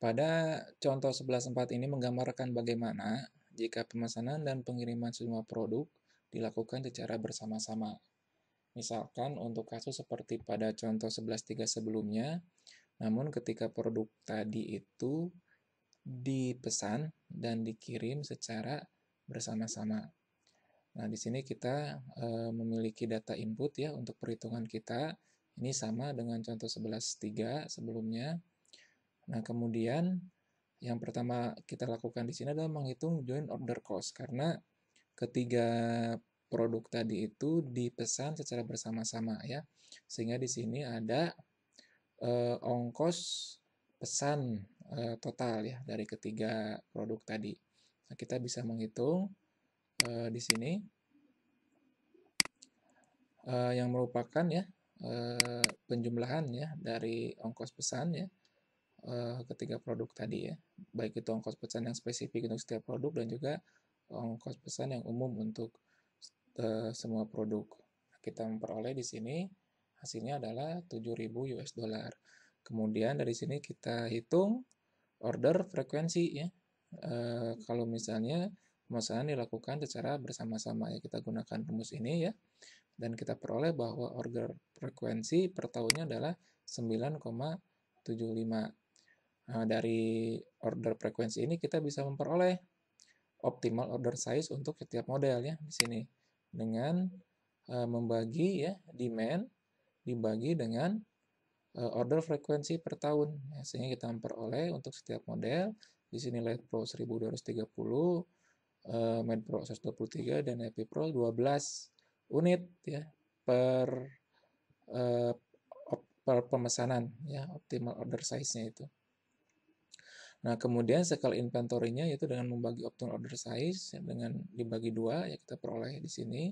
Pada contoh 11.4 ini menggambarkan bagaimana jika pemesanan dan pengiriman semua produk dilakukan secara bersama-sama. Misalkan untuk kasus seperti pada contoh 11.3 sebelumnya, namun ketika produk tadi itu dipesan dan dikirim secara bersama-sama. Nah, di sini kita e, memiliki data input ya untuk perhitungan kita. Ini sama dengan contoh 11.3 sebelumnya Nah, kemudian yang pertama kita lakukan di sini adalah menghitung joint order cost karena ketiga produk tadi itu dipesan secara bersama-sama ya. Sehingga di sini ada eh, ongkos pesan eh, total ya dari ketiga produk tadi. Nah, kita bisa menghitung eh, di sini eh, yang merupakan ya eh, penjumlahan ya dari ongkos pesan ya Eh, ketiga produk tadi ya, baik itu ongkos pesan yang spesifik untuk setiap produk dan juga ongkos pesan yang umum untuk uh, semua produk. Kita memperoleh di sini hasilnya adalah 7.000 US dollar. Kemudian dari sini kita hitung order frekuensi ya. Uh, kalau misalnya pemesanan dilakukan secara bersama-sama ya kita gunakan rumus ini ya dan kita peroleh bahwa order frekuensi per tahunnya adalah 9,75 Nah, dari order frekuensi ini kita bisa memperoleh optimal order size untuk setiap model ya di sini dengan e, membagi ya demand dibagi dengan e, order frekuensi per tahun. Ya, sehingga kita memperoleh untuk setiap model di sini Light Pro 1230, e, Med Pro 123 dan Happy Pro 12 unit ya per e, per pemesanan ya optimal order size-nya itu. Nah, kemudian circle inventory-nya yaitu dengan membagi optimal order size ya, dengan dibagi dua ya kita peroleh di sini.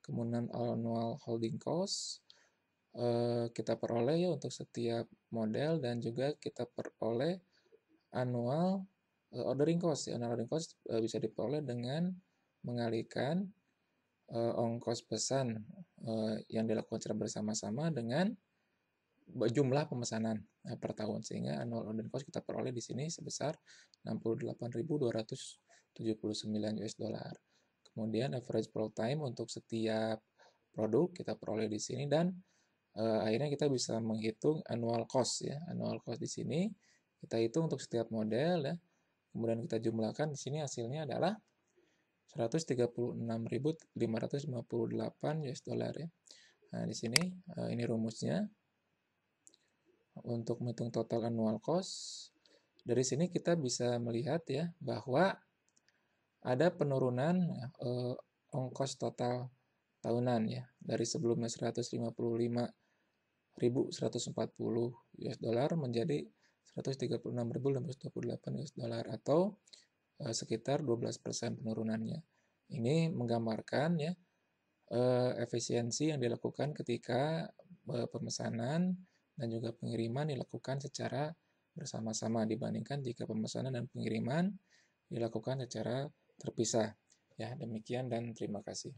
Kemudian annual holding cost eh, kita peroleh ya untuk setiap model dan juga kita peroleh annual eh, ordering cost. Ya, annual ordering cost eh, bisa diperoleh dengan mengalihkan eh, ongkos pesan eh, yang dilakukan secara bersama-sama dengan jumlah pemesanan eh, per tahun sehingga annual order cost kita peroleh di sini sebesar 68.279 US dollar. Kemudian average product time untuk setiap produk kita peroleh di sini dan uh, akhirnya kita bisa menghitung annual cost ya. Annual cost di sini kita hitung untuk setiap model ya. Kemudian kita jumlahkan di sini hasilnya adalah 136.558 US dollar ya. Nah, di sini uh, ini rumusnya untuk menghitung total annual cost. Dari sini kita bisa melihat ya bahwa ada penurunan eh, ongkos total tahunan ya dari sebelumnya 155.140 US dollar menjadi 136.628 US dollar atau eh, sekitar 12% penurunannya. Ini menggambarkan ya eh, efisiensi yang dilakukan ketika eh, pemesanan dan juga pengiriman dilakukan secara bersama-sama dibandingkan jika pemesanan dan pengiriman dilakukan secara terpisah. Ya, demikian dan terima kasih.